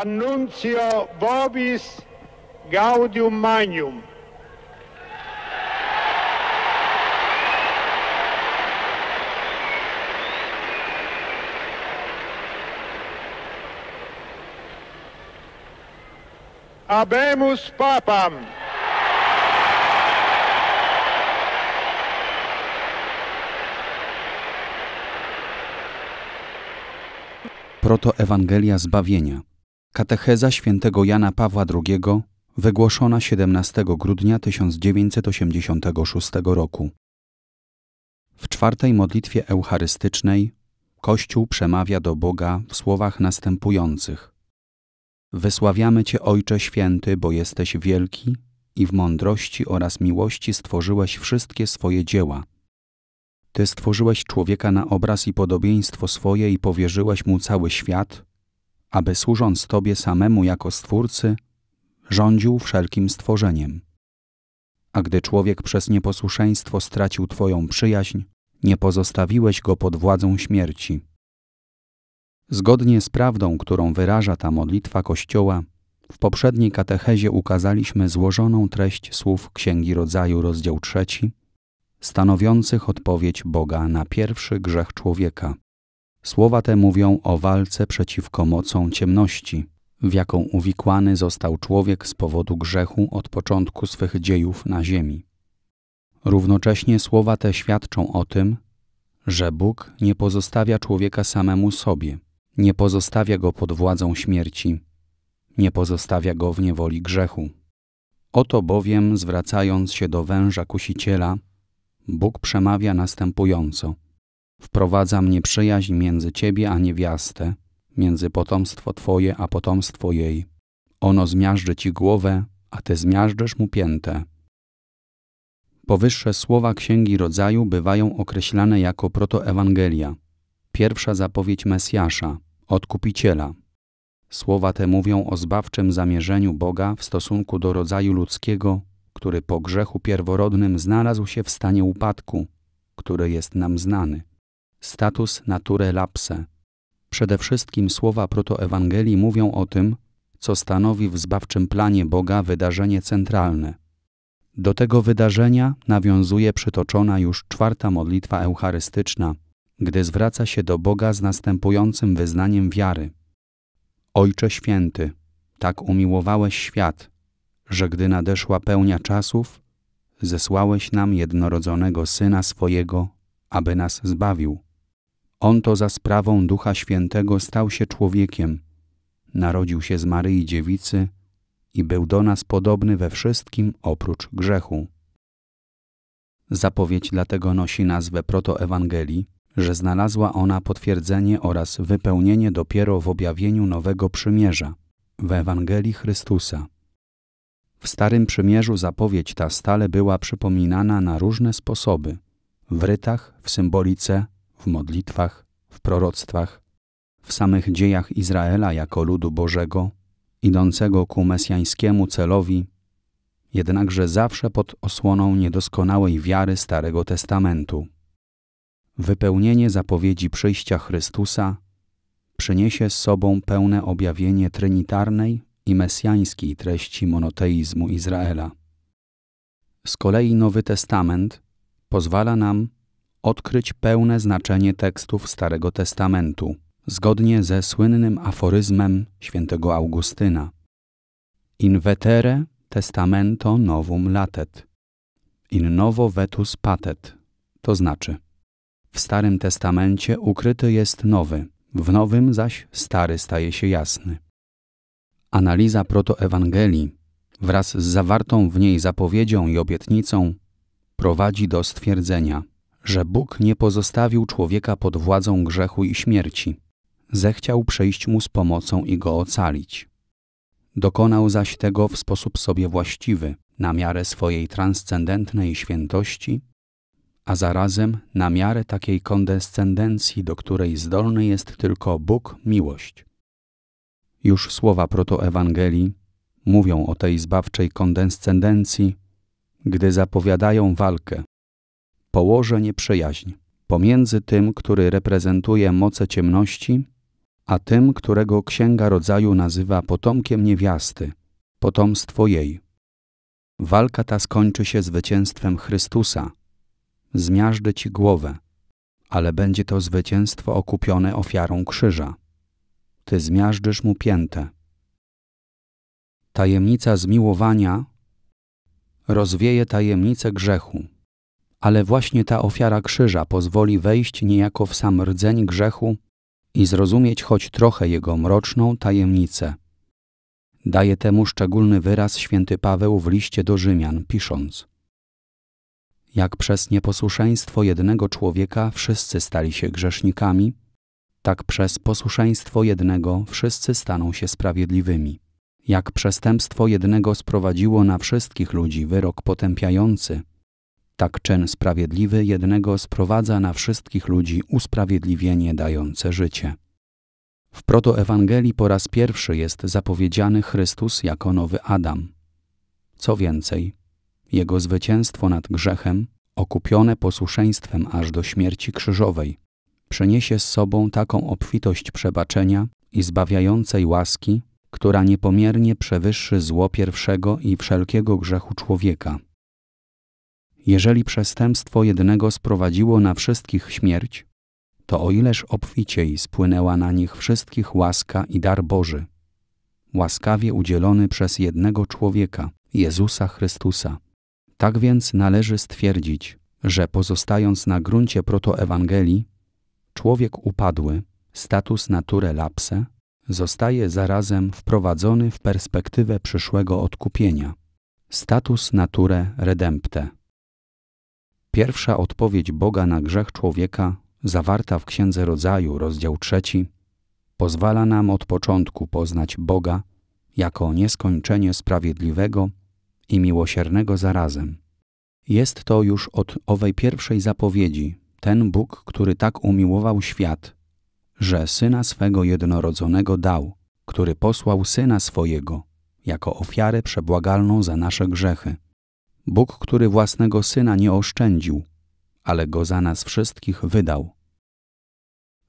Annuncio Vobis Gaudium Magnum. Abemus Papam. Protoewangelia zbawienia. Katecheza świętego Jana Pawła II wygłoszona 17 grudnia 1986 roku. W czwartej modlitwie eucharystycznej Kościół przemawia do Boga w słowach następujących: Wysławiamy Cię, Ojcze Święty, bo jesteś wielki i w mądrości oraz miłości stworzyłeś wszystkie swoje dzieła. Ty stworzyłeś człowieka na obraz i podobieństwo swoje i powierzyłeś mu cały świat aby służąc Tobie samemu jako Stwórcy, rządził wszelkim stworzeniem. A gdy człowiek przez nieposłuszeństwo stracił Twoją przyjaźń, nie pozostawiłeś go pod władzą śmierci. Zgodnie z prawdą, którą wyraża ta modlitwa Kościoła, w poprzedniej katechezie ukazaliśmy złożoną treść słów Księgi Rodzaju, rozdział trzeci, stanowiących odpowiedź Boga na pierwszy grzech człowieka. Słowa te mówią o walce przeciwko mocą ciemności, w jaką uwikłany został człowiek z powodu grzechu od początku swych dziejów na ziemi. Równocześnie słowa te świadczą o tym, że Bóg nie pozostawia człowieka samemu sobie, nie pozostawia go pod władzą śmierci, nie pozostawia go w niewoli grzechu. Oto bowiem, zwracając się do węża kusiciela, Bóg przemawia następująco – Wprowadzam nieprzyjaźń między ciebie a niewiastę, między potomstwo twoje a potomstwo jej. Ono zmiażdży ci głowę, a ty zmiażdżysz mu piętę. Powyższe słowa Księgi Rodzaju bywają określane jako protoewangelia. Pierwsza zapowiedź Mesjasza, Odkupiciela. Słowa te mówią o zbawczym zamierzeniu Boga w stosunku do rodzaju ludzkiego, który po grzechu pierworodnym znalazł się w stanie upadku, który jest nam znany status nature lapse. Przede wszystkim słowa protoewangelii mówią o tym, co stanowi w zbawczym planie Boga wydarzenie centralne. Do tego wydarzenia nawiązuje przytoczona już czwarta modlitwa eucharystyczna, gdy zwraca się do Boga z następującym wyznaniem wiary. Ojcze Święty, tak umiłowałeś świat, że gdy nadeszła pełnia czasów, zesłałeś nam jednorodzonego Syna swojego, aby nas zbawił. On to za sprawą Ducha Świętego stał się człowiekiem, narodził się z Maryi Dziewicy i był do nas podobny we wszystkim oprócz grzechu. Zapowiedź dlatego nosi nazwę protoewangelii, że znalazła ona potwierdzenie oraz wypełnienie dopiero w objawieniu Nowego Przymierza, w Ewangelii Chrystusa. W Starym Przymierzu zapowiedź ta stale była przypominana na różne sposoby w rytach, w symbolice, w modlitwach, w proroctwach, w samych dziejach Izraela jako ludu Bożego, idącego ku mesjańskiemu celowi, jednakże zawsze pod osłoną niedoskonałej wiary Starego Testamentu. Wypełnienie zapowiedzi przyjścia Chrystusa przyniesie z sobą pełne objawienie trinitarnej i mesjańskiej treści monoteizmu Izraela. Z kolei Nowy Testament pozwala nam odkryć pełne znaczenie tekstów Starego Testamentu, zgodnie ze słynnym aforyzmem świętego Augustyna. In vetere testamento novum latet, in novo vetus patet, to znaczy w Starym Testamencie ukryty jest nowy, w nowym zaś stary staje się jasny. Analiza protoewangelii wraz z zawartą w niej zapowiedzią i obietnicą prowadzi do stwierdzenia – że Bóg nie pozostawił człowieka pod władzą grzechu i śmierci. Zechciał przejść mu z pomocą i go ocalić. Dokonał zaś tego w sposób sobie właściwy, na miarę swojej transcendentnej świętości, a zarazem na miarę takiej kondescendencji, do której zdolny jest tylko Bóg miłość. Już słowa protoewangelii mówią o tej zbawczej kondescendencji, gdy zapowiadają walkę, położę nieprzyjaźń pomiędzy tym, który reprezentuje moce ciemności, a tym, którego Księga Rodzaju nazywa potomkiem niewiasty, potomstwo jej. Walka ta skończy się zwycięstwem Chrystusa. Zmiażdżę ci głowę, ale będzie to zwycięstwo okupione ofiarą krzyża. Ty zmiażdżysz mu piętę. Tajemnica zmiłowania rozwieje tajemnicę grzechu ale właśnie ta ofiara krzyża pozwoli wejść niejako w sam rdzeń grzechu i zrozumieć choć trochę jego mroczną tajemnicę. Daje temu szczególny wyraz święty Paweł w liście do Rzymian, pisząc: Jak przez nieposłuszeństwo jednego człowieka wszyscy stali się grzesznikami, tak przez posłuszeństwo jednego wszyscy staną się sprawiedliwymi. Jak przestępstwo jednego sprowadziło na wszystkich ludzi wyrok potępiający, tak czyn sprawiedliwy jednego sprowadza na wszystkich ludzi usprawiedliwienie dające życie. W protoewangelii po raz pierwszy jest zapowiedziany Chrystus jako nowy Adam. Co więcej, jego zwycięstwo nad grzechem, okupione posłuszeństwem aż do śmierci krzyżowej, przyniesie z sobą taką obfitość przebaczenia i zbawiającej łaski, która niepomiernie przewyższy zło pierwszego i wszelkiego grzechu człowieka – jeżeli przestępstwo jednego sprowadziło na wszystkich śmierć, to o ileż obficiej spłynęła na nich wszystkich łaska i dar Boży, łaskawie udzielony przez jednego człowieka, Jezusa Chrystusa. Tak więc należy stwierdzić, że pozostając na gruncie protoewangelii, człowiek upadły, status nature lapse, zostaje zarazem wprowadzony w perspektywę przyszłego odkupienia, status nature redempte. Pierwsza odpowiedź Boga na grzech człowieka, zawarta w Księdze Rodzaju, rozdział trzeci, pozwala nam od początku poznać Boga jako nieskończenie sprawiedliwego i miłosiernego zarazem. Jest to już od owej pierwszej zapowiedzi ten Bóg, który tak umiłował świat, że syna swego jednorodzonego dał, który posłał syna swojego jako ofiarę przebłagalną za nasze grzechy. Bóg, który własnego Syna nie oszczędził, ale Go za nas wszystkich wydał.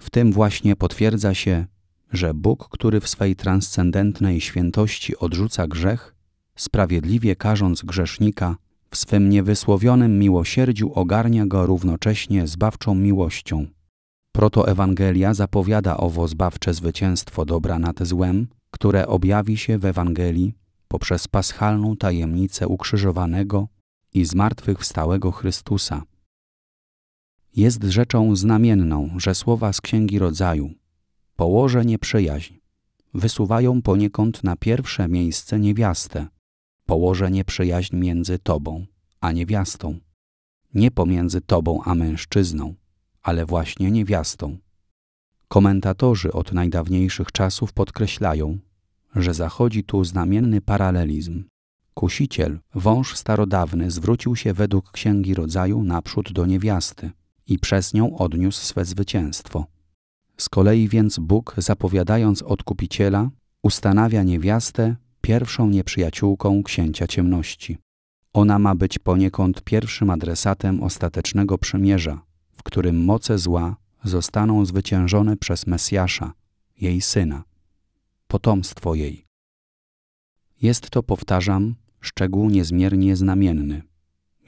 W tym właśnie potwierdza się, że Bóg, który w swej transcendentnej świętości odrzuca grzech, sprawiedliwie karząc grzesznika, w swym niewysłowionym miłosierdziu ogarnia go równocześnie zbawczą miłością. Protoewangelia zapowiada owo zbawcze zwycięstwo dobra nad złem, które objawi się w Ewangelii poprzez paschalną tajemnicę ukrzyżowanego i zmartwychwstałego Chrystusa. Jest rzeczą znamienną, że słowa z Księgi Rodzaju położenie nieprzyjaźń wysuwają poniekąd na pierwsze miejsce niewiastę, Położenie nieprzyjaźń między tobą a niewiastą. Nie pomiędzy tobą a mężczyzną, ale właśnie niewiastą. Komentatorzy od najdawniejszych czasów podkreślają, że zachodzi tu znamienny paralelizm. Kusiciel, wąż starodawny, zwrócił się według Księgi Rodzaju naprzód do niewiasty i przez nią odniósł swe zwycięstwo. Z kolei więc Bóg, zapowiadając odkupiciela, ustanawia niewiastę pierwszą nieprzyjaciółką księcia ciemności. Ona ma być poniekąd pierwszym adresatem ostatecznego przymierza, w którym moce zła zostaną zwyciężone przez Mesjasza, jej syna potomstwo jej. Jest to, powtarzam, szczegół niezmiernie znamienny.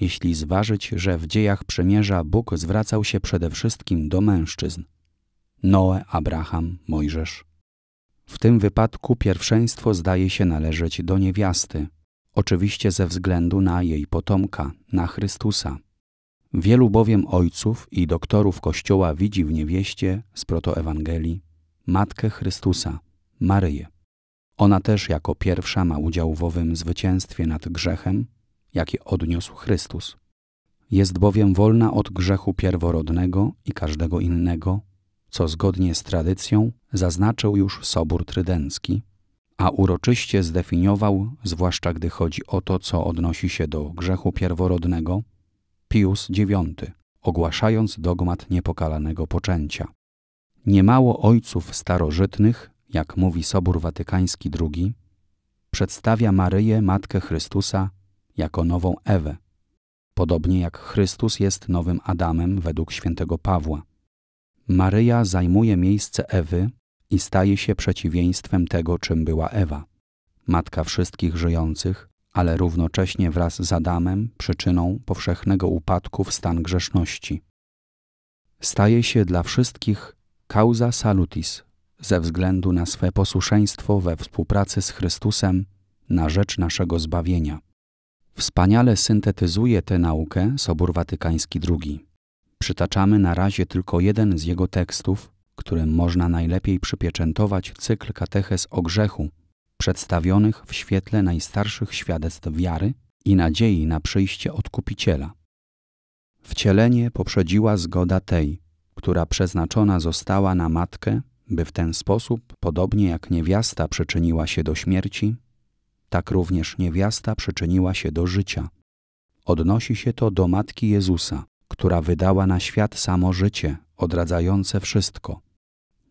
Jeśli zważyć, że w dziejach przymierza Bóg zwracał się przede wszystkim do mężczyzn. Noe, Abraham, Mojżesz. W tym wypadku pierwszeństwo zdaje się należeć do niewiasty, oczywiście ze względu na jej potomka, na Chrystusa. Wielu bowiem ojców i doktorów Kościoła widzi w niewieście z protoewangelii matkę Chrystusa, Maryję. Ona też jako pierwsza ma udział w owym zwycięstwie nad grzechem, jakie odniósł Chrystus. Jest bowiem wolna od grzechu pierworodnego i każdego innego, co zgodnie z tradycją zaznaczył już Sobór Trydencki, a uroczyście zdefiniował, zwłaszcza gdy chodzi o to, co odnosi się do grzechu pierworodnego, Pius IX, ogłaszając dogmat niepokalanego poczęcia. Niemało ojców starożytnych jak mówi Sobór Watykański II, przedstawia Maryję, Matkę Chrystusa, jako nową Ewę, podobnie jak Chrystus jest nowym Adamem według świętego Pawła. Maryja zajmuje miejsce Ewy i staje się przeciwieństwem tego, czym była Ewa. Matka wszystkich żyjących, ale równocześnie wraz z Adamem przyczyną powszechnego upadku w stan grzeszności. Staje się dla wszystkich causa salutis, ze względu na swe posłuszeństwo we współpracy z Chrystusem na rzecz naszego zbawienia. Wspaniale syntetyzuje tę naukę Sobór Watykański II. Przytaczamy na razie tylko jeden z jego tekstów, którym można najlepiej przypieczętować cykl kateches o grzechu, przedstawionych w świetle najstarszych świadectw wiary i nadziei na przyjście Odkupiciela. Wcielenie poprzedziła zgoda tej, która przeznaczona została na matkę by w ten sposób, podobnie jak niewiasta przyczyniła się do śmierci, tak również niewiasta przyczyniła się do życia. Odnosi się to do Matki Jezusa, która wydała na świat samo życie, odradzające wszystko.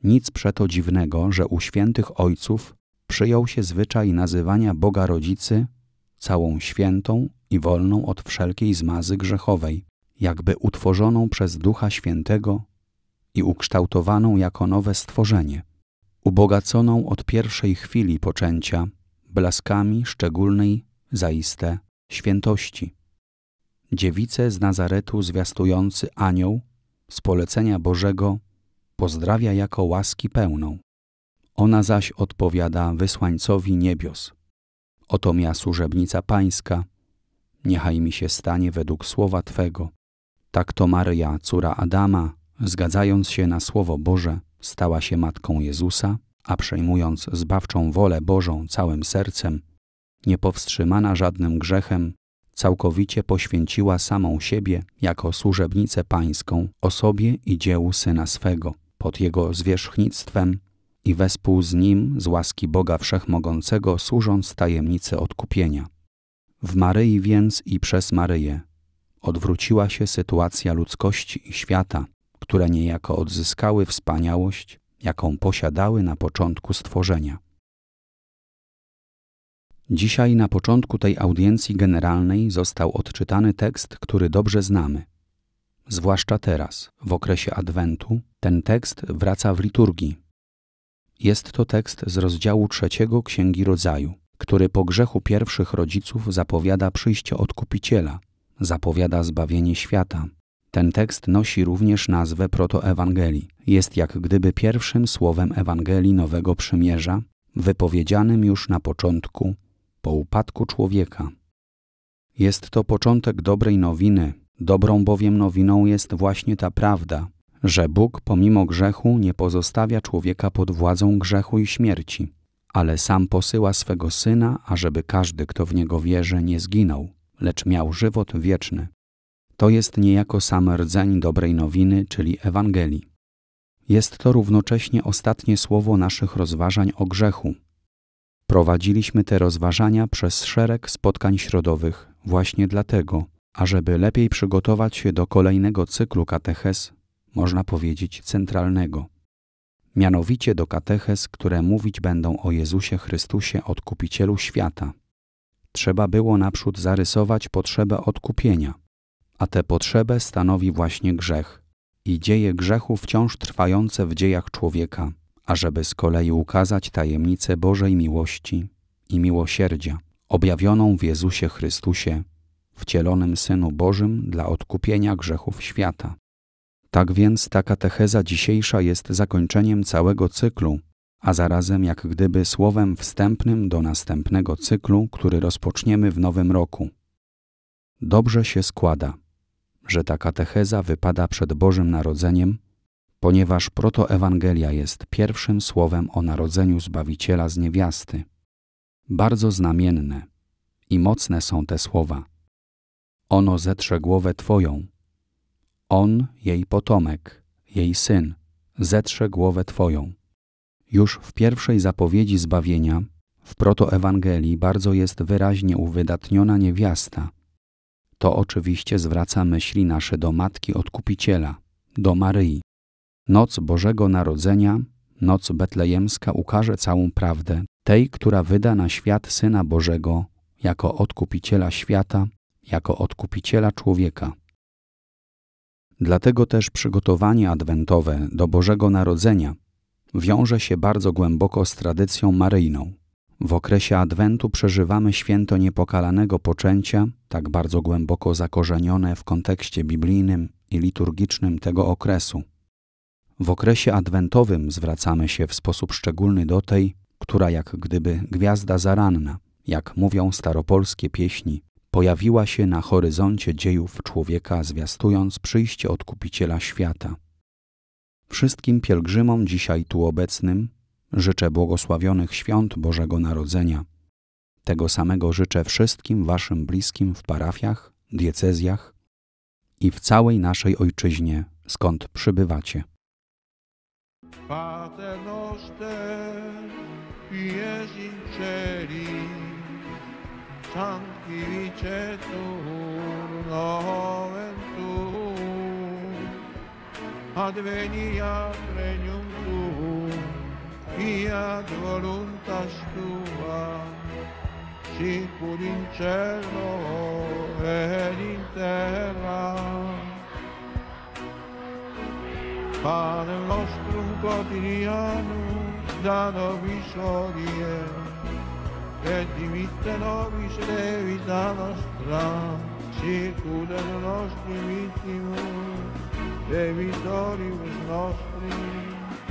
Nic przeto dziwnego, że u świętych ojców przyjął się zwyczaj nazywania Boga Rodzicy całą świętą i wolną od wszelkiej zmazy grzechowej, jakby utworzoną przez Ducha Świętego i ukształtowaną jako nowe stworzenie, ubogaconą od pierwszej chwili poczęcia blaskami szczególnej, zaiste, świętości. Dziewicę z Nazaretu zwiastujący anioł z polecenia Bożego pozdrawia jako łaski pełną. Ona zaś odpowiada wysłańcowi niebios. Oto ja służebnica pańska, niechaj mi się stanie według słowa Twego. Tak to Maryja, córa Adama, zgadzając się na Słowo Boże, stała się matką Jezusa, a przejmując zbawczą wolę Bożą całym sercem, niepowstrzymana żadnym grzechem, całkowicie poświęciła samą siebie jako służebnicę pańską osobie i dziełu Syna swego, pod jego zwierzchnictwem i wespół z nim z łaski Boga Wszechmogącego służąc tajemnicy odkupienia. W Maryi więc i przez Maryję odwróciła się sytuacja ludzkości i świata, które niejako odzyskały wspaniałość, jaką posiadały na początku stworzenia. Dzisiaj na początku tej audiencji generalnej został odczytany tekst, który dobrze znamy. Zwłaszcza teraz, w okresie Adwentu, ten tekst wraca w liturgii. Jest to tekst z rozdziału trzeciego Księgi Rodzaju, który po grzechu pierwszych rodziców zapowiada przyjście Odkupiciela, zapowiada zbawienie świata, ten tekst nosi również nazwę protoewangelii. Jest jak gdyby pierwszym słowem Ewangelii Nowego Przymierza, wypowiedzianym już na początku, po upadku człowieka. Jest to początek dobrej nowiny, dobrą bowiem nowiną jest właśnie ta prawda, że Bóg pomimo grzechu nie pozostawia człowieka pod władzą grzechu i śmierci, ale sam posyła swego Syna, ażeby każdy, kto w Niego wierzy, nie zginął, lecz miał żywot wieczny. To jest niejako sam rdzeń dobrej nowiny, czyli Ewangelii. Jest to równocześnie ostatnie słowo naszych rozważań o grzechu. Prowadziliśmy te rozważania przez szereg spotkań środowych właśnie dlatego, ażeby lepiej przygotować się do kolejnego cyklu kateches, można powiedzieć centralnego. Mianowicie do kateches, które mówić będą o Jezusie Chrystusie, odkupicielu świata. Trzeba było naprzód zarysować potrzebę odkupienia – a tę potrzebę stanowi właśnie grzech i dzieje grzechu wciąż trwające w dziejach człowieka, ażeby z kolei ukazać tajemnicę Bożej miłości i miłosierdzia, objawioną w Jezusie Chrystusie, wcielonym Synu Bożym dla odkupienia grzechów świata. Tak więc ta katecheza dzisiejsza jest zakończeniem całego cyklu, a zarazem jak gdyby słowem wstępnym do następnego cyklu, który rozpoczniemy w nowym roku. Dobrze się składa że ta katecheza wypada przed Bożym Narodzeniem, ponieważ protoewangelia jest pierwszym słowem o narodzeniu Zbawiciela z niewiasty. Bardzo znamienne i mocne są te słowa. Ono zetrze głowę Twoją. On, jej potomek, jej syn, zetrze głowę Twoją. Już w pierwszej zapowiedzi zbawienia, w protoewangelii bardzo jest wyraźnie uwydatniona niewiasta – to oczywiście zwraca myśli nasze do Matki Odkupiciela, do Maryi. Noc Bożego Narodzenia, noc betlejemska ukaże całą prawdę, tej, która wyda na świat Syna Bożego jako Odkupiciela świata, jako Odkupiciela człowieka. Dlatego też przygotowanie adwentowe do Bożego Narodzenia wiąże się bardzo głęboko z tradycją maryjną. W okresie Adwentu przeżywamy święto niepokalanego poczęcia, tak bardzo głęboko zakorzenione w kontekście biblijnym i liturgicznym tego okresu. W okresie adwentowym zwracamy się w sposób szczególny do tej, która jak gdyby gwiazda zaranna, jak mówią staropolskie pieśni, pojawiła się na horyzoncie dziejów człowieka, zwiastując przyjście odkupiciela świata. Wszystkim pielgrzymom dzisiaj tu obecnym Życzę błogosławionych świąt Bożego Narodzenia. Tego samego życzę wszystkim Waszym bliskim w parafiach, diecezjach i w całej naszej ojczyźnie, skąd przybywacie. Pater noster, in regnum fia de voluntas tua si pur in cielo ed in terra pane nostrum quotidiano da nobis hodie et dimitte nobis de vita nostra si en nostri vittimus de nostri, nostris